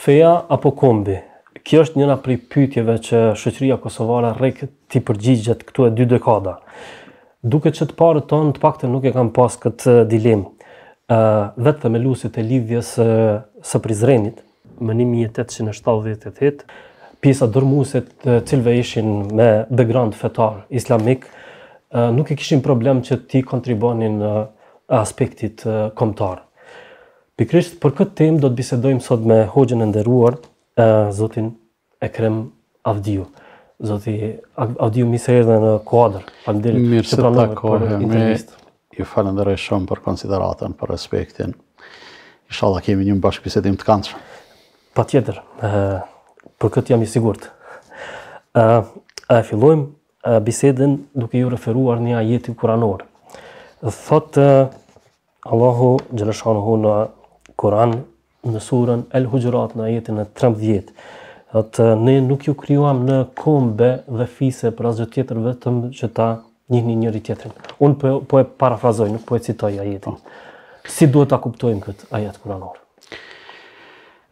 Feja apo kombi? Kjo është njëra prej pyetjeve që shoqëria kosovare rejkë ti përgjigjet këtu e dy dekada. Duket se të parë tonë, të paktën nuk e kanë pas këtë uh, dilemë. ë uh, vetë themelusit e lidhjes uh, së Prizrenit më 1878, pjesa dërmuset të uh, cilve ishin me background grand fetar islamik, uh, nuk e kishin problem që ti kontribonin uh, aspektit uh, Pikrisht për këtë temë do të bisedojmë sot me Hoxhën e nderuar Zotin Ekrem Avdiu. Zoti Avdiu më së erdhën në kuadër. Faleminderit për këtë kohë e Ju falenderoj shumë për konsideratën, për respektin. Inshallah kemi një bashkëbisedim bisedim të këndshëm. Patjetër, ë për këtë jam i sigurt. ë A fillojmë bisedën duke ju referuar një ajeti kuranor. Thotë Allahu Gjeleshanohu në Kur'an në surën El Hujurat në ajetin e 13. Atë ne nuk ju krijuam në kombe dhe fise për asgjë tjetër vetëm që ta njihni njëri tjetrin. Unë po po e parafrazoj, nuk po e citoj ajetin. Si duhet ta kuptojmë këtë ajet kuranor?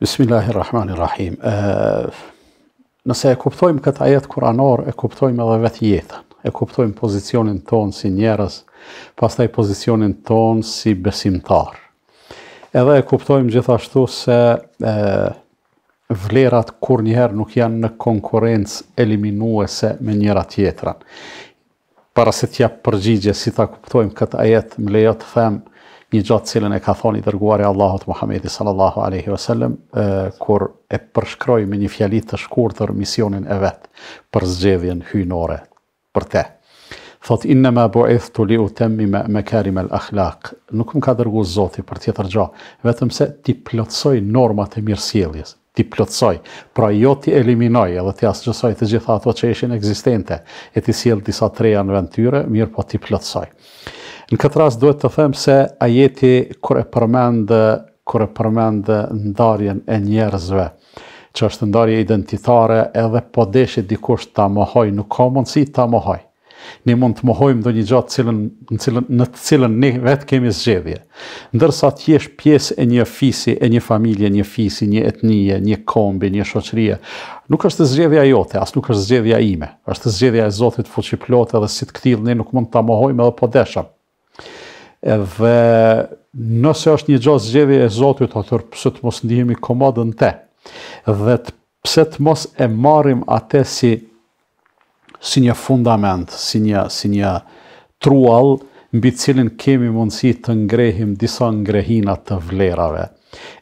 Bismillahirrahmanirrahim. Ë nëse e kuptojmë këtë ajet kuranor, e kuptojmë edhe vetë jetën e kuptojmë pozicionin tonë si njerës, pastaj pozicionin tonë si besimtarë. Edhe e kuptojmë gjithashtu se vlerat kur njëherë nuk janë në konkurencë eliminuese me njëra tjetra. Para se tja përgjigje, si ta kuptojmë këtë ajet, më lejo të them një gjatë cilën e ka thonë i dërguari Allahot Muhammedi sallallahu aleyhi wasallam, kur e përshkroj me një fjalit të shkurë tërë misionin e vetë për zgjevjen hynore për te thot inna ma bu'ithtu li utammima makarim al-akhlaq. Nuk më ka dërguar Zoti për tjetër gjë, vetëm se ti plotësoj normat e mirësjelljes ti plotsoj, pra jo ti eliminoj edhe ti asgjësoj të gjitha ato që ishin ekzistente, e ti sjell disa treja në vend tyre, mirë po ti plotsoj. Në këtë rast duhet të them se ajeti kur e përmend kur e përmend ndarjen e njerëzve që është ndarje identitare edhe po deshe dikush ta mohoj, nuk ka mundësi ta mohoj ne mund të mohojmë do një gjatë cilën, në, cilën, në cilën ne vetë kemi zgjedhje. Ndërsa të jesh pjesë e një fisi, e një familje, një fisi, një etnije, një kombi, një shoqërie, nuk është zgjedhja jote, as nuk është zgjedhja ime, është zgjedhja e Zotit fuqiplotë dhe si të këtilë ne nuk mund të mohojmë edhe po deshëm. Dhe nëse është një gjatë zgjedhje e Zotit, atër pësë të mos ndihemi komodën te, dhe të pëse të mos e marim atë si si një fundament, si një, si një trual, mbi cilin kemi mundësi të ngrehim disa ngrehinat të vlerave.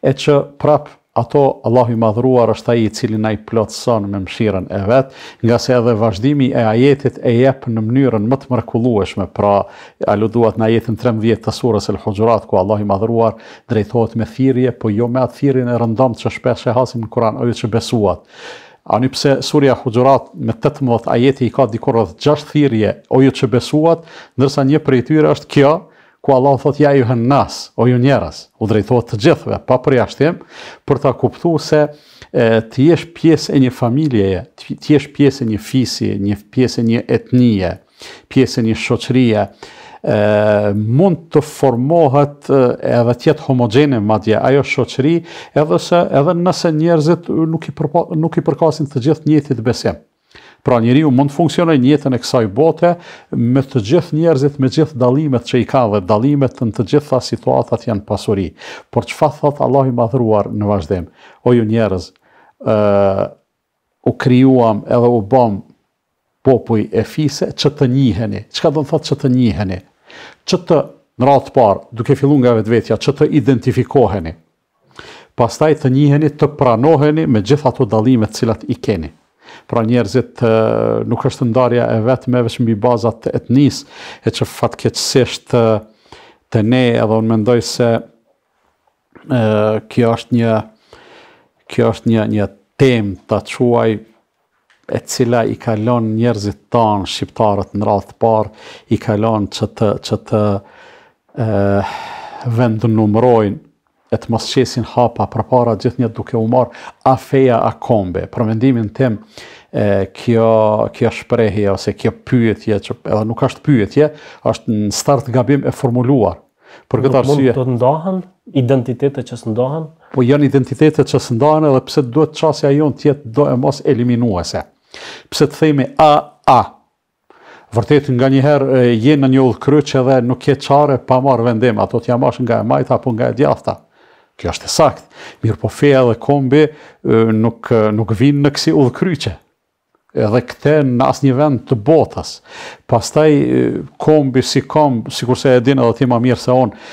E që prap ato Allahu i madhruar është ai i cili na i plotson me mëshirën e vet, nga se edhe vazhdimi e ajetit e jep në mënyrën më të mrekullueshme. Pra, aluduat në ajetin 13 të surës Al-Hujurat ku Allahu i madhruar drejtohet me thirje, po jo me atë thirrjen e rëndom që shpesh e hasim në Kur'an ose që besuat. A një pse surja hudjurat me 18 ajete i ka diku rreth gjasht thirje o ju që besuat, nërsa një për tyre është kjo, ku Allah thot ja ju hën nas, o ju njeras, u drejtohet të gjithve, pa për jashtim, për ta kuptu se ti të jesh pjesë e një familjeje, të jesh pjesë e një fisi, një pjesë e një etnije, pjesë e një shoqërije, e, mund të formohet edhe tjetë homogene madje ajo shoqëri edhe, se, edhe nëse njerëzit nuk i, nuk i përkasin të gjithë njëtit besim. Pra njëri ju mund funksionoj njëtën e kësaj bote me të gjithë njerëzit, me gjithë dalimet që i ka dhe dalimet të në të gjitha situatat janë pasuri. Por që fa thotë Allah i madhruar në vazhdem? O ju njerëz, uh, u kryuam edhe u bom popuj e fise që të njiheni. Që ka do në thotë që të njiheni? që të në ratë parë, duke fillun nga vetë vetja, që të identifikoheni, pastaj të njiheni, të pranoheni me gjitha të dalimet cilat i keni. Pra njerëzit nuk është ndarja e vetë me veç bazat të etnis, e që fatkeqësisht të, të ne, edhe unë mendoj se kjo është një, kjo është një, një tem të quaj, e cila i kalon njerëzit tanë, shqiptarët në të parë, i kalon që të, që të e, numrojnë, et të mos qesin hapa për para gjithë një duke u marë a feja a kombe. Për mendimin tim, e, kjo, kjo shprehje ose kjo pyetje, që edhe nuk është pyetje, është në start gabim e formuluar. Për këtë arsye... Nuk mund të të ndohen, identitetet që së ndohen? Po janë identitetet që së ndohen edhe pse duhet qasja jonë tjetë do e mos eliminuese. Pse të themi a, a. Vërtet nga njëherë jenë në një udhë kryqë edhe nuk ke qare pa marë vendim. Ato t'ja mashë nga e majta apo nga e djafta. Kjo është e sakt. Mirë po feja dhe kombi nuk vinë në kësi udhë kryqë. Edhe këte në asë një vend të botës. Pastaj kombi si kombi, si kurse e dinë edhe ti ma mirë se onë,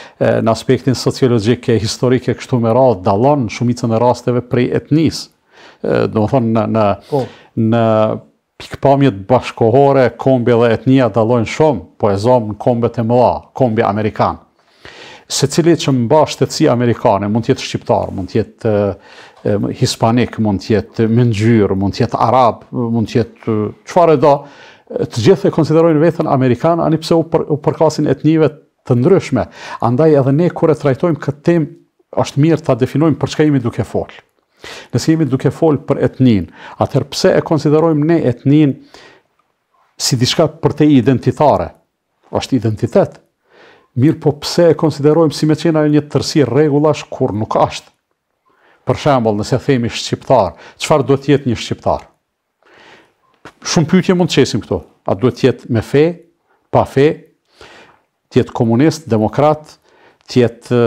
në aspektin sociologike, historike, kështu me radhë, dalonë shumicën e rasteve prej etnisë do më thonë, në, në, po. në pikpamjet bashkohore, kombi dhe etnia dalojnë shumë, po e zomë në kombet e mëla, kombi Amerikanë. Se cili që mba shtetësi Amerikane, mund tjetë Shqiptar, mund tjetë uh, Hispanik, mund tjetë Mëngjyr, mund tjetë Arab, mund tjetë uh, qëfare da, të gjithë e konsiderojnë vetën Amerikanë, ani pse u, për, përkasin etnive të ndryshme. Andaj edhe ne kure trajtojmë këtë tem, është mirë të definojmë për çka jemi duke folë. Nësë jemi duke folë për etnin, atër pse e konsiderojmë ne etnin si diçka për te identitare, është identitet, mirë po pse e konsiderojmë si me qena një tërsi regullash kur nuk ashtë. Për shembol, nëse themi shqiptar, qëfar do tjetë një shqiptar? Shumë pytje mund të qesim këto, a do tjetë me fe, pa fe, tjetë komunist, demokrat, tjetë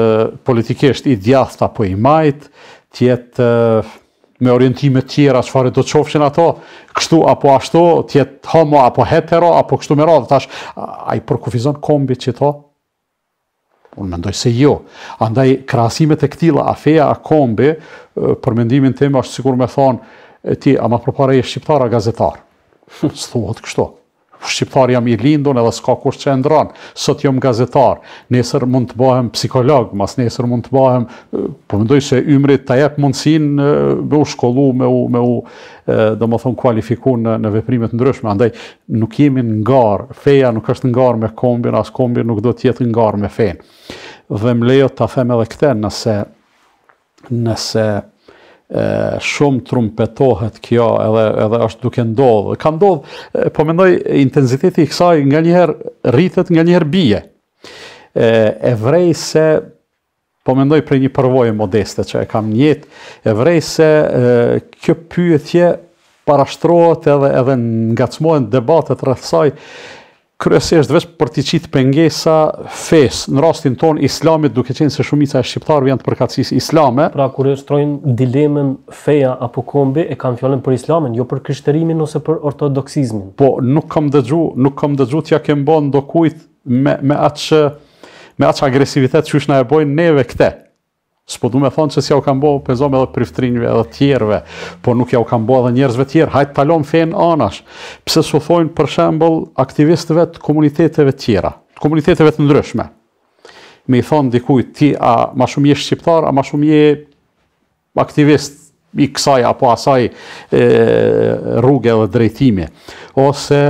politikisht i djasta apo i majtë, tjetë eh, me orientime tjera, çfarë do të qofshin ato, kështu apo ashtu, tjetë homo apo hetero, apo kështu me radhë, tash, a i përkufizon kombi që to? Unë mendoj se jo. Andaj, krasimet e këtila, a feja, a kombi, eh, përmendimin të ima, është sigur me thonë, ti, a ma përpare e shqiptar, a gazetar? Së kështu. Shqiptar jam i lindon edhe s'ka kush që e ndron. Sot jam gazetar, nesër mund të bëhem psikolog, mas nesër mund të bëhem, po mendoj se ymrit të jep mundësin me u shkollu, me u, me u dhe më thonë kualifiku në, veprimet ndryshme. Andaj, nuk jemi në ngarë, feja nuk është në ngarë me kombin, as kombin nuk do tjetë në ngarë me fejnë. Dhe më lejo të them edhe këte, nëse, nëse, nëse, shumë trumpetohet kjo edhe edhe është duke ndodhë. Ka ndodhë, po mendoj intensiteti i kësaj nganjëherë rritet, nganjëherë bie. E e vrej se po mendoj për një përvojë modeste që e kam në jetë, e vrej se e, kjo pyetje parashtrohet edhe edhe ngacmohen debatet rreth saj kryesisht vetë për të qitë pengesa fes, në rastin ton islamit duke qenë se shumica e shqiptarëve janë të përkatësisë islame. Pra kur shtrojnë dilemën feja apo kombi e kanë fjalën për islamin, jo për krishterimin ose për ortodoksizmin. Po nuk kam dëgju, nuk kam dëgju t'ja kem bën ndokujt me me atë me atë agresivitet që shna e bojnë neve këtë. Spo du me thonë që si au kam bo pezom edhe priftrinjve edhe tjerve, po nuk ja u kam bo edhe njerëzve tjerë, hajtë talon fejnë anash, Pse su thonë për shembol aktivistëve të komuniteteve tjera, të komuniteteve të ndryshme. Me i thonë dikuj ti a ma shumë je shqiptar, a ma shumë je aktivist i kësaj apo asaj rrugë edhe drejtimi. Ose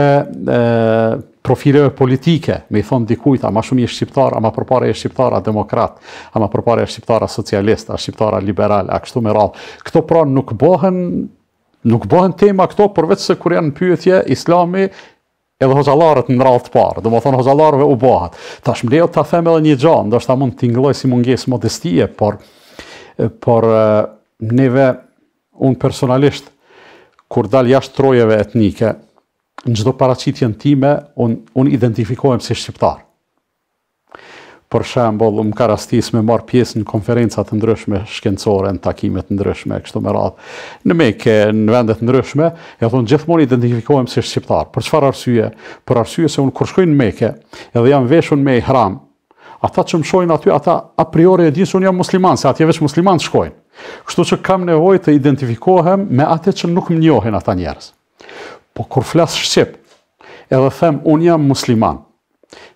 profileve politike, me i thonë dikujt, ama shumë i shqiptar, ama përpare i shqiptar a demokrat, ama përpare i shqiptar a socialist, a shqiptar a liberal, a kështu me radhë. Këto pra nuk bohen, nuk bohen tema këto, përveç se kur janë pyetje, islami edhe hozalarët në rralë të parë, dhe më thonë hozalarëve u bohat. Ta shmleo ta them edhe një gjanë, ndoshta mund t'ingloj si munges modestie, por, por neve, unë personalisht, kur dalë jashtë trojeve etnike, në gjdo paracitjen time, unë un identifikohem si shqiptar. Për shembol, më ka rastis me marë pjesë në konferencat të ndryshme shkencore, në takimet të ndryshme, kështu me radhë. Në meke, në vendet ndryshme, e thonë gjithmonë identifikohem si shqiptar. Për qëfar arsye? Për arsye se unë kërshkojnë në meke, edhe jam veshën me i hram, ata që më shojnë aty, ata a priori e dinë se unë jam musliman, se atje veç musliman shkojnë. Kështu që kam nevoj të identifikohem me atje që nuk më njohen ata njerës. Po kur flas shqip, edhe them un jam musliman.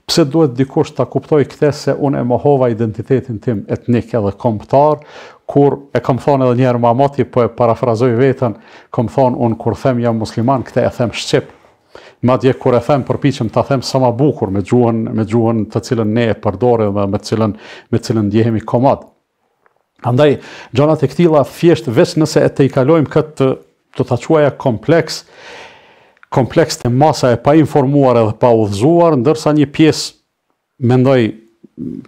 Pse duhet dikush ta kuptoj këtë se un e mohova identitetin tim etnik edhe kombëtar, kur e kam thonë edhe një herë Mamati, po e parafrazoj veten, kam thonë un kur them jam musliman, këtë e them shqip. Madje kur e them përpiqem ta them sa më bukur me gjuhën me gjuhën të cilën ne e përdorim dhe me të cilën me të cilën ndjehemi komod. Andaj, gjonat e këtila, fjesht, vesh nëse e te i kalojmë këtë të të quaja kompleks, kompleks të masa e pa informuar edhe pa udhëzuar, ndërsa një pjesë, mendoj,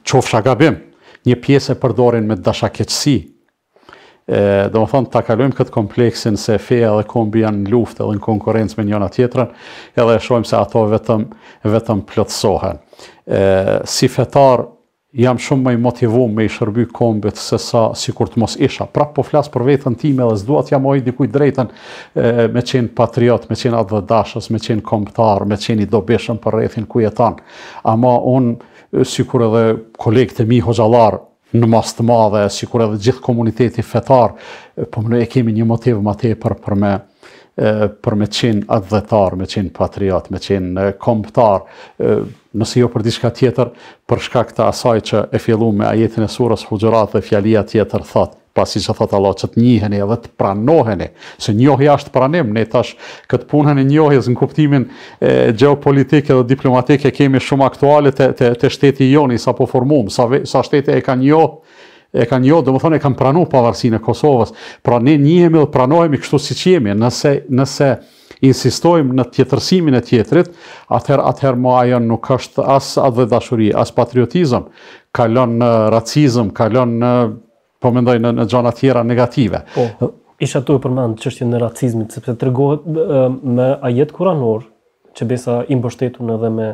qofsha gabim, një pjesë e përdorin me dashakeqësi, e, dhe më thonë, ta kalujmë këtë kompleksin se feja dhe kombi janë në luft edhe në konkurencë me njëna tjetërën, edhe e shojmë se ato vetëm, vetëm plëtsohen. E, si fetar jam shumë më i motivuar me i shërbuj kombet se sa si kur të mos isha. Pra po flasë për vetën time dhe s'dua të jam ojë dikuj drejten me qenë patriot, me qenë atë dashës, me qenë kombëtar, me qenë i dobeshën për rethin ku jetan. Ama unë, si kur edhe kolegët e mi hozallar në mas të madhe, si kur edhe gjithë komuniteti fetar, po më kemi një motiv më të për, për me, për me qenë adhëtar, me qenë patriot, me qenë komptar, nësi jo për diska tjetër, për shka këta asaj që e fillu me ajetin e surës hujërat dhe fjalia tjetër thot, pasi që thot Allah që të njiheni edhe të pranoheni, se njohi ashtë pranim, ne tash këtë punën e njohis në kuptimin e, geopolitike dhe diplomatike kemi shumë aktualit të, shteti joni, sa po formum, sa, sa shteti e ka njohë, e kanë jo, dhe më thonë e kanë pranu pavarësinë e Kosovës, pra ne njëhemi dhe pranojemi kështu si që jemi, nëse, nëse insistojmë në tjetërsimin e tjetërit, atëher, atëher mo ajo nuk është as adhe dashuri, as patriotizëm, kalon në racizëm, kalon në, po mendoj, në, gjana tjera negative. Po, isha tu e përmendë që është në racizmit, sepse të rëgohet me ajet kuranor, që besa imbështetun edhe me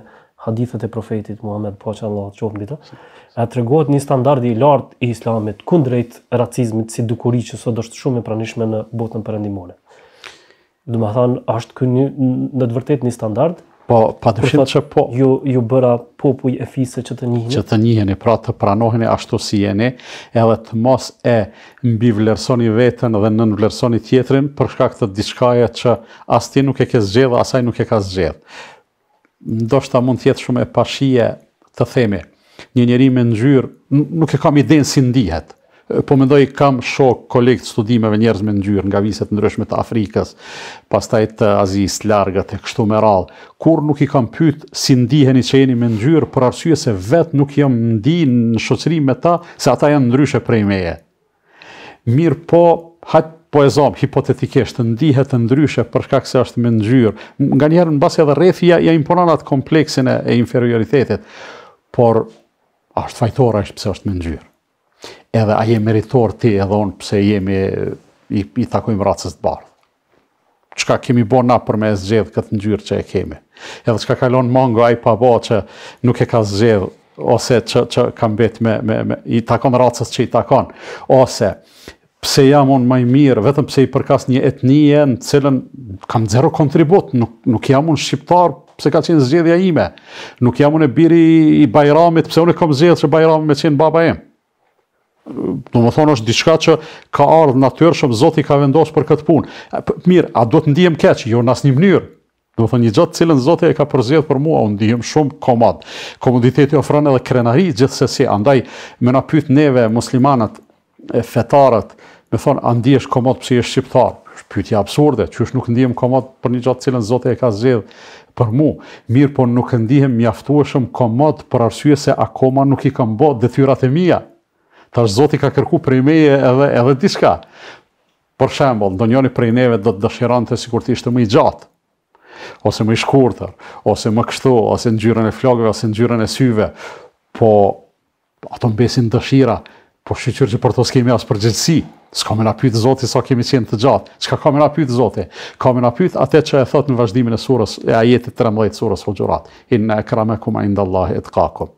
hadithet e profetit Muhammed, po që Allah të qofë a të regohet një standard i lartë i islamit kundrejt racizmit si dukuri që sot është shumë e pranishme në botën përëndimone. Dhe më thanë, ashtë kënë një, në të vërtet një standard? Po, pa të shimë që po. Ju, ju bëra popuj e fise që të njëhën? Që të njëhën e pra të pranohën ashtu si jeni, edhe të mos e mbi vlerësoni vetën dhe nën vlerësoni tjetërin, përshka këtë diçkaje që asti nuk e ke zxedhë, asaj nuk e ka zxedhë. Ndo shta mund tjetë shumë e pashije të themi, një njeri me ngjyrë, nuk e kam idenë si ndihet, po mendoj kam shok kolekt studimeve njerëz me ngjyrë nga viset ndryshme të Afrikës, pastaj të Azis, largët e kështu më radhë, kur nuk i kam pytë si ndiheni që jeni me ngjyrë, për arsye se vetë nuk jam ndi në shocëri me ta, se ata janë ndryshe prej meje. Mirë po, hajtë po e zomë, hipotetikisht, ndihet të ndryshe përshkak se është me ngjyrë. Nga njerë në base edhe rethi ja, imponanat kompleksin e inferioritetit, por është fajtora është pëse është me ngjyrë, Edhe a je meritorë ti edhe onë pëse jemi i, i takojmë racës të bardhë. Qka kemi bo na për me e zgjedhë këtë ngjyrë që e kemi. Edhe qka kalon mongo a i pa bo që nuk e ka zgjedhë ose që, kam betë me, me, i takon racës që i takon. Ose pse jam unë maj mirë, vetëm pse i përkas një etnije në cilën kam zero kontribut, nuk, nuk jam unë shqiptar, pse ka qenë zgjedhja ime. Nuk jam unë biri i Bajramit, pse unë kam zgjedhur që bajramit me qenë baba im. Në më thonë është diçka që ka ardhë natyrshëm, Zoti ka vendosur për këtë punë. Mirë, a do të ndihem keq? Jo, në asnjë mënyrë. në më thonë një gjatë cilën Zoti e ka përzjedh për mua, unë ndihem shumë komad. Komoditeti ofron edhe krenari gjithsesi, andaj më na pyet neve muslimanat e fetarët, më thon a ndihesh komad pse shqiptar? pyetje absurde, që është nuk ndihem komat për një gjatë cilën Zotë e ka zxedhë për mu, mirë po nuk ndihem mjaftu e shumë komat për arsye se akoma nuk i kam bo dhe e mija, ta është i ka kërku prej meje edhe edhe diska, për shembol, do njëni prej neve do të dëshiran të sikur të ishte më i gjatë, ose më i shkurëtër, ose më kështu, ose në gjyren e flogëve, ose në gjyren e syve, po ato në besin dëshira, po shqyqyrë që për to s'kemi asë s'ka me na pythë, Zoti sa kemi qenë të gjatë. S'ka ka me na pythë, Zoti. Ka me na pythë atë që e thot në vazhdimin e surës e ajetit 13 të surës inda Inna akramakum indallahi itqakum.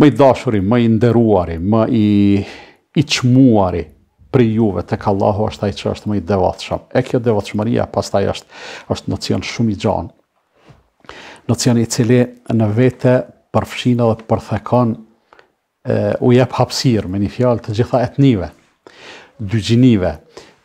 Më i dashuri, më i nderuari, më i i çmuari për juve ka Allahu është ai që është më i devotshëm. E kjo devotshmëria pastaj është është nocion shumë i gjan. Nocion i cili në vete përfshin edhe përthekon u jep hapësirë me një të gjitha etnive dy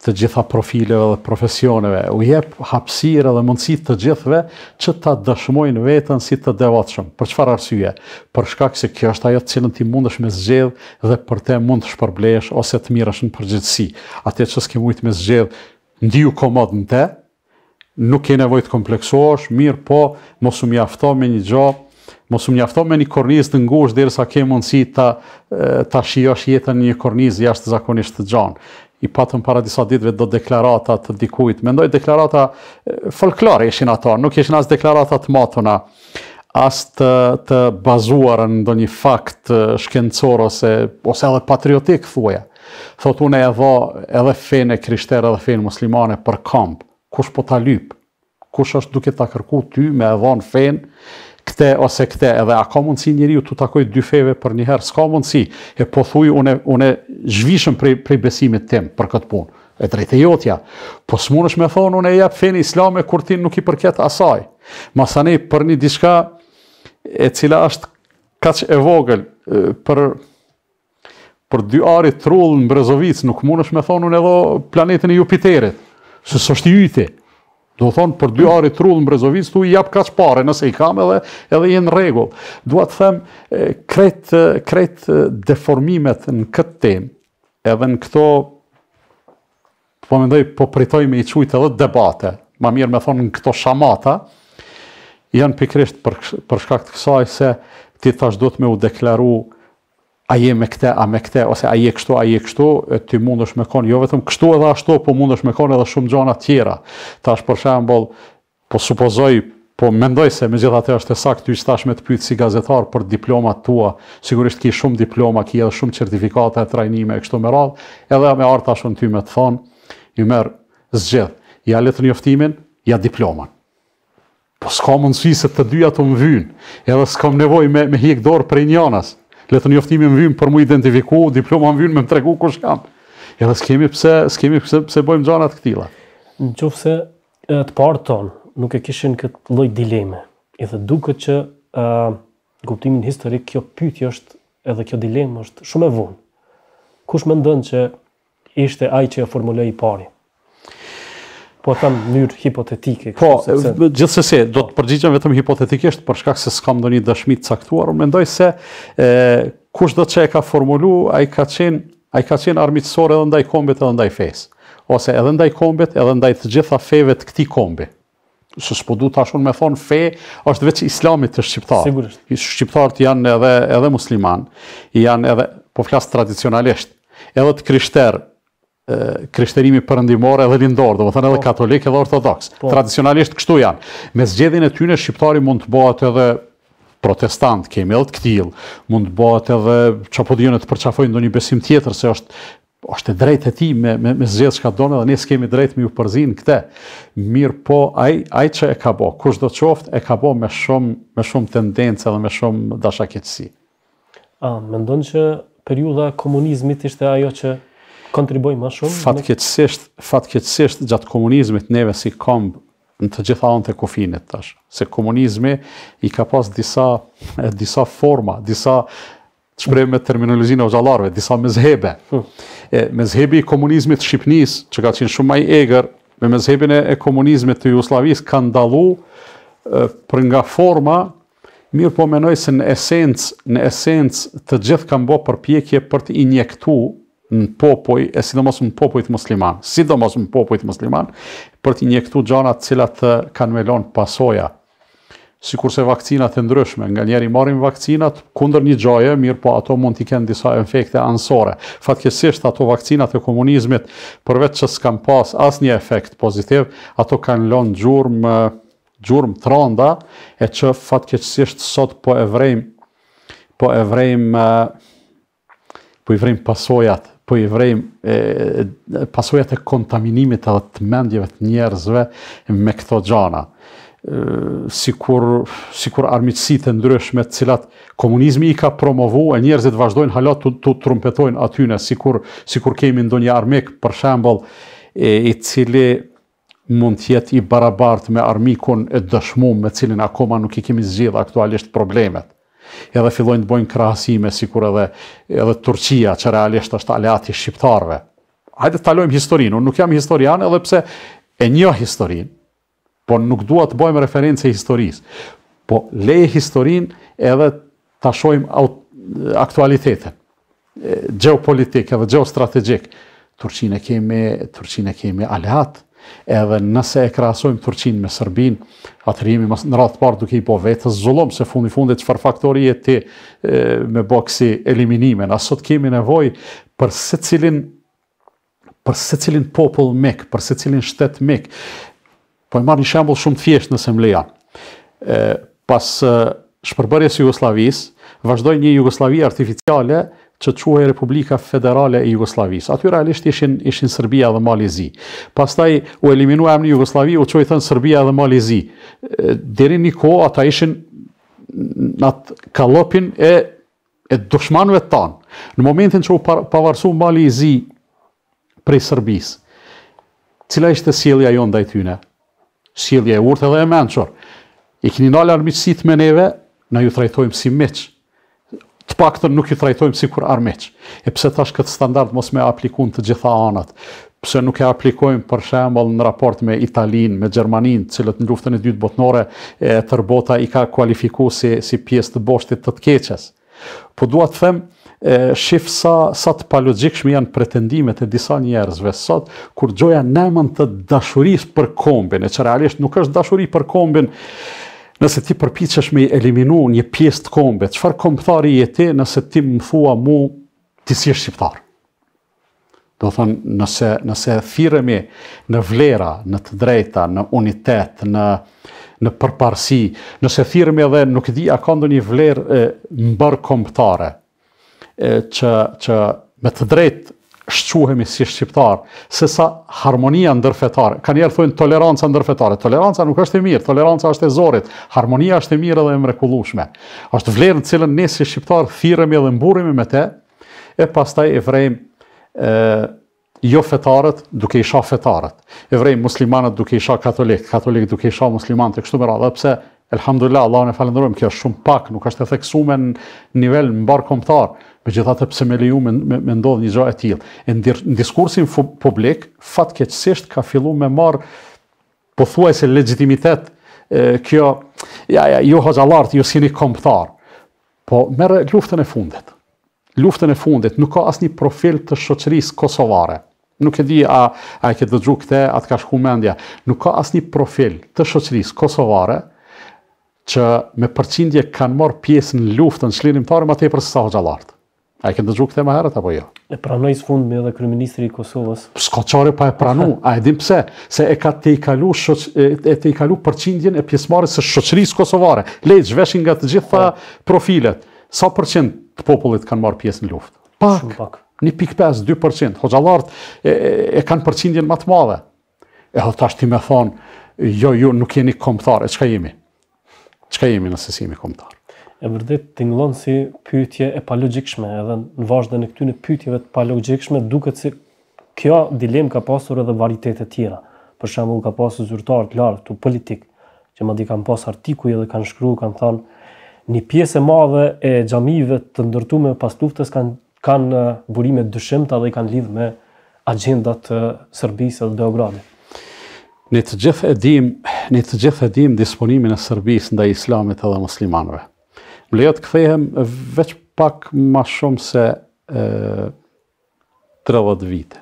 të gjitha profileve dhe profesioneve, u jep hapsire dhe mundësit të gjithve që ta dëshmojnë vetën si të devatëshëm. Për qëfar arsye? Për shkak se kjo është ajo të cilën ti mundësh me zgjedh dhe për te mund të shpërblejsh ose të mirësh në përgjithsi. Ate që s'ke mujtë me zgjedh, ndi ju komod në te, nuk e nevojtë kompleksosh, mirë po, mosu mi afto me një gjopë, mos u mjafto me një kornizë të ngushtë derisa ke mundësi ta ta shijosh jetën një kornizë jashtë zakonisht të gjanë i patëm para disa ditëve do deklarata të dikujt. Mendoj deklarata folklore ishin ato, nuk ishin as deklarata të matuna, as të, bazuar në do një fakt shkencor ose, ose edhe patriotik, thuja. Thot, une e dho edhe fene krishtere edhe fene muslimane për kamp. Kush po ta lypë? Kush është duke ta kërku ty me e dho në fene? këte ose këte, edhe a ka mundësi njëri ju të takoj dy feve për njëherë, s'ka mundësi, e po thuj une, zhvishëm prej, prej besimit tim për këtë punë, e drejtë jotja, po s'mun është me thonë une e japë feni islame kur ti nuk i përket asaj, masane për një diska e cila është kach e vogël, për për dy ari trullë në Brezovic, nuk mund është me thonë unë edhe planetin e Jupiterit, së së është jyti, Do thonë për dy ari trullë në Brezovic, tu i japë ka pare, nëse i kam edhe, edhe i në regullë. Do të them, kretë deformimet në këtë temë, edhe në këto, po mendoj, po pritoj me i qujtë edhe debate, ma mirë me thonë në këto shamata, janë pikrisht për, për shkakt kësaj se ti tash do të me u deklaru a je me këte, a me këte, ose a je kështu, a je kështu, ty mund është me konë, jo vetëm kështu edhe ashtu, po mund është me konë edhe shumë gjana tjera. Ta është për shembol, po supozoj, po mendoj se me gjitha të është e sakë, ty që tash me të pytë si gazetar për diplomat tua, sigurisht ki shumë diploma, ki edhe shumë certifikata e trajnime e kështu me radhë, edhe me arta shumë ty me të thonë, ju merë zgjithë, ja letë njoftimin, ja diploman. Po s'ka mundësi se të dyja të më vynë, edhe s'kam nevoj me, me hjek dorë prej njanas letë një oftimi më vynë për mu identifiku, diploma më vynë me më tregu kush jam. Edhe s'kemi pse, s'kemi pse, pse bojmë gjanat këtila. Në qëfë se të parë tonë nuk e kishin këtë loj dileme, edhe duke që uh, guptimin historik kjo pytje është edhe kjo dilemë është shumë e vunë. Kush me ndënë që ishte aj që e formulej i pari? po të thëmë njërë hipotetike. Po, gjithsesi, se do të përgjigjem vetëm hipotetikisht, për shkak se s'kam ndonjë një dëshmit caktuar, unë mendoj se ë kush do që e ka formulu, a i ka qenë, ai ka qenë armitsor edhe ndaj kombit edhe ndaj fesë, ose edhe ndaj kombit edhe ndaj të gjitha feve të këtij kombi. Së s'po du tashun me thonë fe, është veç islamit të shqiptarë. Sigurisht. Shqiptarët janë edhe, edhe musliman, janë edhe, po flasë tradicionalisht, edhe të krishterë, krishterimi përëndimore edhe lindorë, dhe më thënë edhe po. katolikë edhe ortodoksë. Po. Tradicionalisht kështu janë. Me zgjedin e tyne, shqiptari mund të bëhat edhe protestant, kemi edhe të këtil, mund të bëhat edhe që po të përqafojnë do një besim tjetër, se është është e drejt e ti me, me, shka donë dhe nësë kemi drejt me ju përzin këte. Mirë po, aj, që e ka bo, kush do qoftë e ka bo me shumë, me shumë tendencë dhe me shumë dashaketësi. A, me ndonë që periuda komunizmit ishte ajo që kontribuoj më shumë. Fatkeqësisht, fatkeqësisht gjatë komunizmit neve si komb në të gjitha anët e kufinit tash, se komunizmi i ka pas disa disa forma, disa shpreh me terminologjinë e xhallarëve, disa mezhebe. Hmm. E mezhebi i komunizmit Shqipnis, që ka qenë shumë më i egër me mezhebin e komunizmit të Jugosllavisë ka ndallu për nga forma mirë po menoj se në esencë, në esencë të gjithë kanë bërë përpjekje për të injektu në popoj, e sidomos në popoj të musliman, sidomos në popoj të musliman, për të një këtu gjanat cilat kanë melon pasoja, si kurse vakcinat e ndryshme, nga njeri marim vakcinat, kunder një gjoje, mirë po ato mund t'i kënë disa efekte ansore. Fatkesisht, ato vakcinat e komunizmit, përveç që s'kam pas as një efekt pozitiv, ato kanë lonë gjurëmë, gjurëm të randa, e që fatkesisht sot po e vrejmë po e vrejmë po e vrejmë pasojat po i vrejmë pasojat e kontaminimit edhe të mendjeve të njerëzve me këto gjana. Sikur, sikur armitsit e ndryshme të cilat komunizmi i ka promovu e njerëzit vazhdojnë halat të, trumpetojnë atyne, sikur, sikur kemi ndo një armik, për shembol, i cili mund tjetë i barabart me armikun e dëshmum me cilin akoma nuk i kemi zgjidha aktualisht problemet edhe fillojnë të bojnë krahësime, si kur edhe, edhe Turqia, që realisht është aleati shqiptarve. Hajde të talojmë historinë, unë nuk jam historian, edhe pse e një historinë, por nuk dua të bojmë referencë e historisë, po leje historinë edhe të ashojmë aktualitetën, geopolitikë edhe geostrategikë. kemi, Turqinë e kemi aleatë, edhe nëse e krasojmë Turqin me Sërbin, atër jemi në ratë parë duke i po vetës zullom, se fundi fundit që farfaktori e ti me bo si eliminime, asot kemi nevoj për se cilin për se cilin popull mek, për se cilin shtet mek. po e marrë një shambull shumë të fjesht në Semlea. Pas shpërbërjes Jugoslavis, vazhdoj një Jugoslavia artificiale që të quaj Republika Federale e Jugoslavisë. Aty realisht ishin, ishin Serbia dhe Malizi. Pastaj u eliminuam në Jugoslavi, u quaj thënë Serbia dhe Malizi. Deri një ko, ata ishin në atë kalopin e, e dushmanve të tanë. Në momentin që u pavarësu Malizi prej Serbisë, cila ishte sielja jonë dhe i tyne? Sielja e urtë dhe e menqër. I kini nalë armisit me neve, na ju trajtojmë si meqë të pak të nuk i trajtojmë si kur armeq. E pse tash këtë standard mos me aplikun të gjitha anët, pse nuk e aplikojmë për shembol në raport me Italin, me Gjermanin, cilët në luftën e dytë botnore e tërbota i ka kualifiku si, si pjesë të boshtit të të keqes. Po duat të them, shifë sa, sa të palogjikshmi janë pretendimet e disa njerëzve sot, kur gjoja nëmën të dashuris për kombin, e që realisht nuk është dashuri për kombin, nëse ti përpichesh me eliminu një pjesë të kombe, qëfar komptari i e ti nëse ti më thua mu ti si shqiptar? Do thënë, nëse, nëse thiremi në vlera, në të drejta, në unitet, në, në përparsi, nëse thiremi dhe nuk di a kondë një vlerë më kombëtare, që, që me të drejtë shquhemi si shqiptar, se sa harmonia ndërfetare, ka njerë thujnë toleranca ndërfetare, toleranca nuk është e mirë, toleranca është e zorit, harmonia është e mirë dhe e mrekullushme, është vlerën cilën ne si shqiptar thiremi dhe mburimi me te, e pastaj e vrejmë jo fetarët duke isha fetarët, e vrejmë muslimanët duke isha katolik, katolik duke isha musliman të kështu më radhe, pse Elhamdulillah, Allah në falendrojmë, kjo është shumë pak, nuk është e theksume në nivel në barë komptarë, Me gjithatë pëse me leju me, ndodhë një gjo e tjilë. E në diskursin publik, fatë keqësisht ka fillu me marë po thuaj se legitimitet kjo, ja, ja, ju hoxalartë, ju si një komptarë. Po merë luftën e fundit. Luftën e fundit, nuk ka asë një profil të shoqërisë kosovare. Nuk e di a, a e këtë dëgju këte, a të ka shku mendja. Nuk ka asë një profil të shoqërisë kosovare që me përçindje kanë marë pjesë në luftën, të arë, ma te për sësa hoxalartë. A e këndë dëgju këtë e maherët, apo jo? E pranoj së fund me edhe kryministri i Kosovës. Ska qare pa e pranu, a e dim pëse? Se e ka te i kalu përçindjen e pjesmarit së shqoqërisë kosovare. Lejtë, zhveshin nga të gjitha po. profilet. Sa përçind të popullit kanë marë pjesë në luftë? Pak, një pik 5, 2%. Ho e kanë përçindjen matë madhe. E hëtë ashtë ti me thonë, jo, ju, nuk jeni komptarë. E qëka jemi? Qëka jemi nëse si jemi komptarë? e vërtet tingëllon si pyetje e palogjikshme, edhe në vazhdim e këtyn e pyetjeve të palogjikshme duket se si kjo dilem ka pasur edhe varietete të tjera. Për shembull ka pasur zyrtar të lartë politikë, politik, që madje kanë pas artikuj edhe kanë shkruar, kanë thënë një pjesë e madhe e xhamive të ndërtuara pas luftës kanë kanë burime dyshimta dhe i kanë lidhë me agendat të Sërbisë dhe Beogradit. Në të gjithë edhim, në të gjithë edhim disponimin e Sërbisë nda islamit edhe muslimanëve. Më lejo të kthehem veç pak ma shumë se e, 30 vite.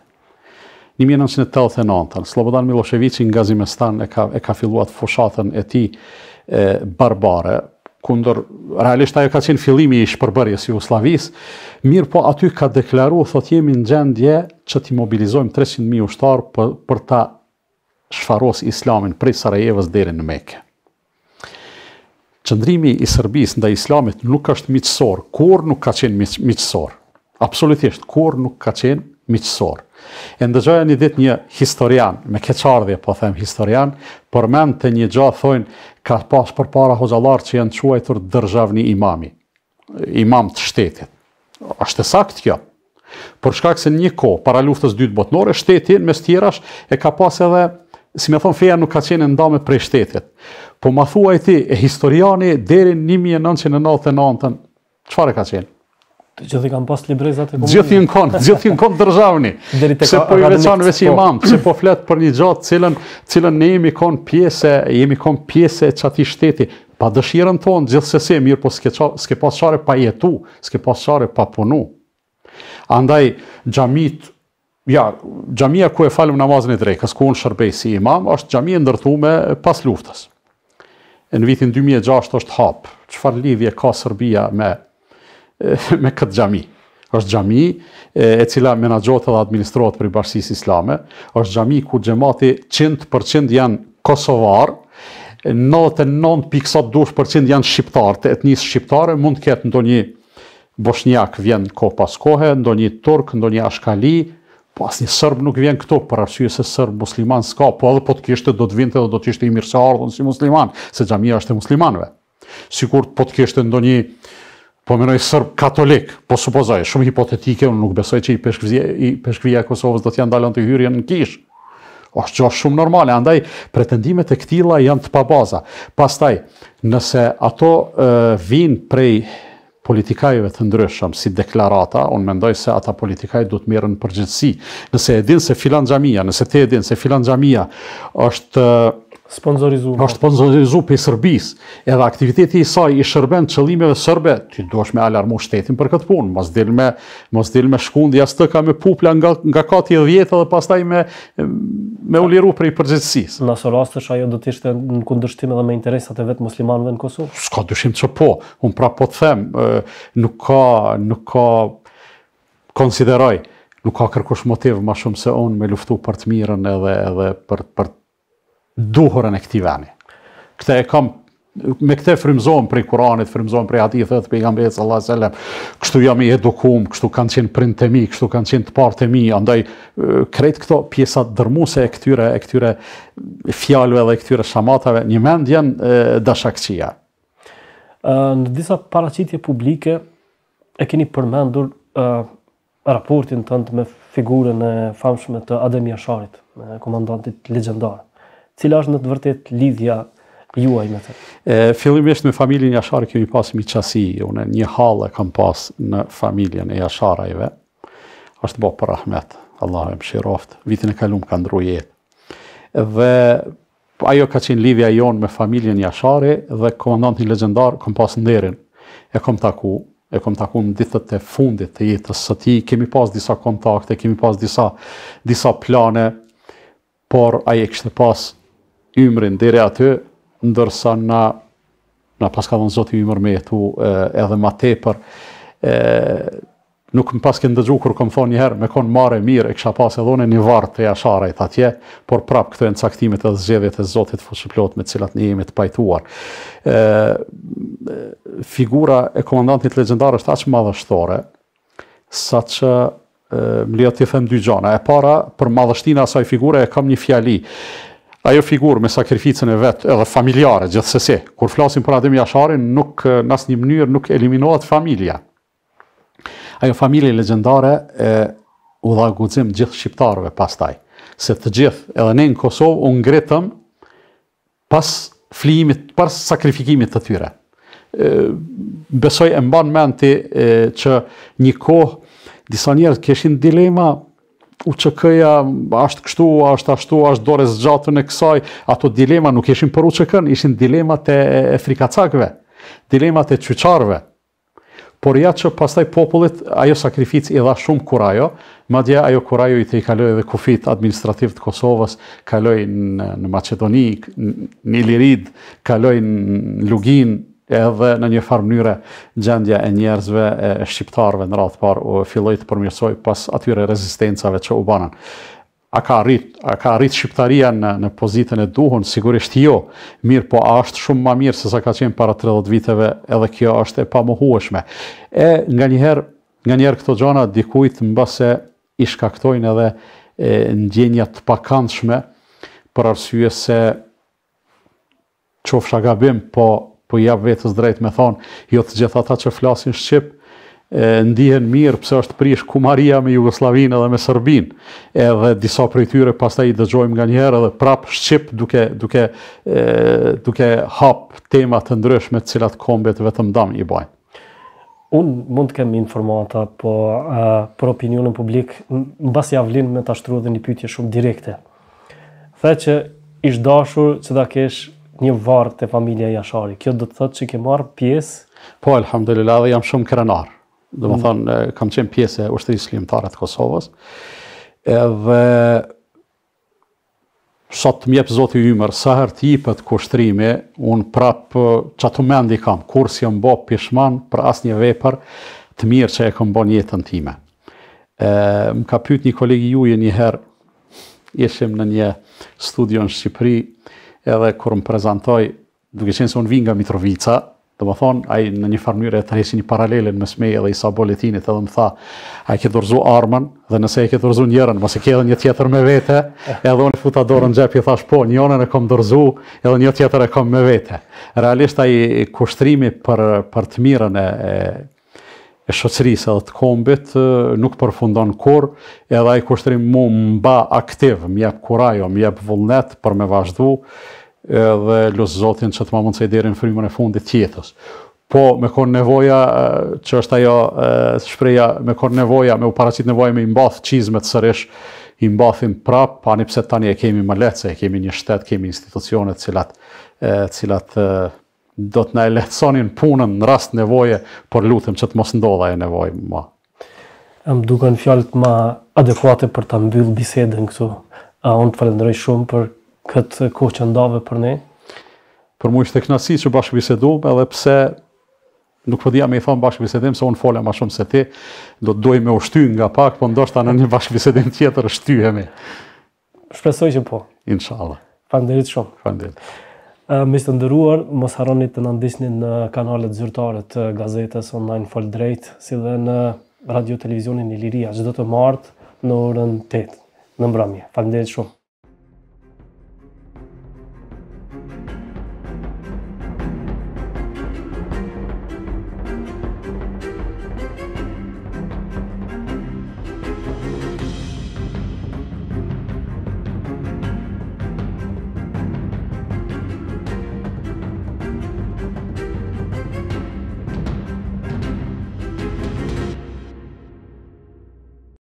1989, në Slobodan Milošević nga Zimestan e ka, e ka filluat fushatën e ti e, barbare, kundër, realisht ajo ka qenë fillimi i shpërbërjes Jugoslavis, mirë po aty ka deklaru, thot jemi në gjendje që ti mobilizojmë 300.000 ushtarë për, për ta shfaros islamin prej Sarajevës dherën në meke qëndrimi i Sërbis nda islamit nuk është miqësor, kur nuk ka qenë miqësor? Absolutisht, kur nuk ka qenë miqësor? E ndëgjoja një dit një historian, me keqardhje po them historian, për men të një gjo thojnë ka pas për para hozalar që janë quajtur dërzhavni imami, imam të shtetit. Ashtë e sakt kjo? Për shkak se një ko, para luftës dytë botnore, shtetin, mes tjerash, e ka pas edhe si me thonë feja nuk ka qenë ndame prej shtetit. Po ma thua e ti, e historiani deri 1999, qëfar e ka qenë? gjithi kanë pas librezat e komunit. Gjithi në konë, gjithi në konë dërzavni. se po i veçanë veç po. imam, se po fletë për një gjatë cilën, ne jemi konë pjese, jemi konë pjese që ati shteti. Pa dëshirën tonë, gjithë se se mirë, po s'ke, s'ke pas qare pa jetu, s'ke pas qare pa punu. Andaj, gjamitë, Ja, gjamija ku e falim namazin e drekës, ku unë shërbej si imam, është gjamija ndërtu me pas luftës. Në vitin 2006 është hapë, qëfar lidhje ka Sërbia me këtë gjami? është gjami e cila menagjot edhe administrat për i bashkësis islame, është gjami ku gjemati 100% janë kosovar, 99.2% janë shqiptarë, të etnis shqiptare mund këtë ndonjë, Boshniak vjen ko paskohe, ndonjë turk, ndonjë ashkali, Po një sërbë nuk vjen këtu për arsye se sërbë musliman s'ka, po edhe po të kishte do të vinte dhe do të ishte i mirë ardhën si musliman, se xhamia është e muslimanëve. Sikur po të kishte ndonjë po menoj sërbë katolik, po supozoj, shumë hipotetike, unë nuk besoj që i i peshkvija e Kosovës do të janë dalën të hyrjen në O, Është gjë shumë normale, andaj pretendimet e këtilla janë të pabaza. Pastaj, nëse ato vinë prej politikajve të ndryshëm si deklarata, unë mendoj se ata politikaj du të mirën përgjithsi. Nëse e din se filan gjamia, nëse te e din se filan gjamia është sponsorizu. Është sponsorizu pe Serbis, edhe aktiviteti i saj i shërben qëllimeve sërbe, ti duash me alarmu shtetin për këtë punë, mos dil me, mos dil me shkundi, as të ka me pupla nga, nga kati e dhjetë dhe pastaj me me u liru prej përgjithësisë. Në aso rast është ajo do të ishte në kundërshtim edhe me interesat e vetë muslimanëve në Kosovë? Ska dyshim që po, unë pra po të them, nuk ka, nuk ka, konsideroj, nuk ka kërkush motiv ma shumë se unë me luftu për të mirën edhe, edhe për, për duhurën e këti veni. Këte e kam me këte frimzohen për i Kuranit, frimzohen për i ati, thëtë për i sallam, kështu jam i edukum, kështu kanë qenë prind të mi, kështu kanë qenë të partë të mi, andaj krejtë këto pjesat dërmuse e këtyre, e këtyre fjallëve dhe e këtyre shamatave, një mend janë dëshakësia. Në disa paracitje publike, e keni përmendur raportin të ndë me figurën e famshme të Adem Jasharit, komandantit legjendar, Cila është në të vërtet lidhja juaj me të? Filimisht me familjen jashare kemi pas mi qasi, une një halë e kam pas në familjen e jasharajve, është bo për rahmet, Allah e më shiroft, vitin e kalum ka ndru jetë, Dhe ajo ka qenë lidhja jonë me familjen jashare dhe komandant një legendar kam pas nderin, e kam taku, e kom taku në ditët e fundit të jetës së ti, kemi pas disa kontakte, kemi pas disa plane, por aje kështë pas ymrin dhere aty, ndërsa na, na paska dhënë në zotë i mërmetu edhe ma tepër, ë nuk më paske ndëgju kur kam thonë njëherë me konë mare mirë, e kësha pas edhe one një vartë të jasharajt atje, por prapë këtë e në caktimit e zxedhjet e zotit fushëplot me cilat një jemi të pajtuar. ë figura e komandantit legendarë është aqë madhështore, sa që më lehet të them dy gjona. E para për madhështinë asaj figure e kam një fjali ajo figurë me sakrificën e vetë edhe familjare, gjithësëse, kur flasim për Adem Jasharin, nuk në një mënyrë nuk eliminohet familja. Ajo familje legendare e u dha guzim gjithë shqiptarëve pas taj, se të gjithë edhe ne në Kosovë unë ngretëm pas flimit, pas sakrifikimit të tyre. Besoj e mban menti që një kohë disa njerët këshin dilema UÇK-ja është kështu, është ashtu, është dore gjatën e kësaj, ato dilema nuk ishin për UÇK-n, ishin dilema të frikacakve, dilema të qyqarve. Por ja që pastaj popullit, ajo sakrifici i dha shumë kurajo, ma dje ajo kurajo i të i kaloj edhe kufit administrativ të Kosovës, kaloj në, në Macedoni, në Ilirid, kaloj në Lugin, edhe në një farë mënyre gjendja e njerëzve e shqiptarëve në ratë parë u filloj të përmjësoj pas atyre rezistencave që u banën. A ka rrit, a ka rrit shqiptaria në në pozitën e duhur, sigurisht jo. Mirë, po a është shumë më mirë se sa ka qenë para 30 viteve, edhe kjo është e pamohueshme. E nganjëherë, nganjëherë këto gjona dikujt mbase i shkaktojnë edhe ndjenja të pakëndshme për arsye se çofsha gabim, po po i japë vetës drejtë me thonë, jo të gjitha ta që flasin Shqipë, ndihen mirë pëse është prish kumaria me Jugoslavinë edhe me Sërbinë, edhe disa për i tyre ta i dëgjojmë nga njerë edhe prapë Shqipë duke, duke, duke hapë temat të ndryshme cilat kombet vetëm dam i bajnë. Unë mund të kem informata, po për opinionën publik, në basë avlinë me të ashtru dhe një pytje shumë direkte. Tha që ishtë dashur që da kesh një varë të familja jashari. Kjo dhe të thëtë që ke marë pjesë? Po, alhamdulillah, dhe jam shumë krenar. Dhe më mm. thonë, kam qenë pjesë e ushtëri slimëtare të Kosovës. Dhe... Shatë të mjepë zotë i ymër, sa herë të jipët kushtrimi, unë prapë që të mendi kam, kur si jëmbo pishman për asë një vepër të mirë që e kam një jetën time. Më ka pyt një kolegi juje një herë, ishim në një studio në Shqipëri, edhe kur më prezentoj, duke qenë se unë vinë nga Mitrovica, dhe më thonë, a i në një farmyre mënyre të resi një paralelin më smej edhe i sa boletinit, edhe më tha, a i ke dorëzu armën, dhe nëse i ke dorëzu njërën, mas e ke edhe një tjetër me vete, edhe unë futa dorën në gjepi, thash po, një onën e kom dorëzu, edhe një tjetër e kom me vete. Realisht a i kushtrimi për, për të mirën e e shocërisë edhe të kombit nuk përfundon kur, edhe ai kushtrim mu mba aktiv, mjep kurajo, mjep vullnet për me vazhdu, edhe lusë zotin që të ma mundë se deri në frimën e fundit tjetës. Po, me konë nevoja, që është ajo e, shpreja, me konë nevoja, me u paracit nevoja me i mbath qizme të sërish, i mbathim prap, pa një pse tani e kemi më letë, se e kemi një shtetë, kemi institucionet cilat, cilat do të na e lehtësonin punën në rast nevoje, por lutem që të mos ndodha e nevojë më. Ëm dukën fjallët më adekuate për ta mbyll bisedën këtu. A unë të falenderoj shumë për këtë kohë që ndave për ne. Për mua ishte kënaqësi të bashkëbisedojmë edhe pse nuk po dia më i thon bashkëbisedim se unë fola më shumë se ti. Do të doj me ushty nga pak, por ndoshta në një bashkëbisedim tjetër shtyhemi. Shpresoj që po. Inshallah. Falënderit shumë. Falënderit. Më të ndëruar, mos harroni të na ndiqni në kanalet zyrtare të gazetës online Fol Drejt, si dhe në radio televizionin Iliria çdo të martë në orën 8 në mbrëmje. Faleminderit shumë.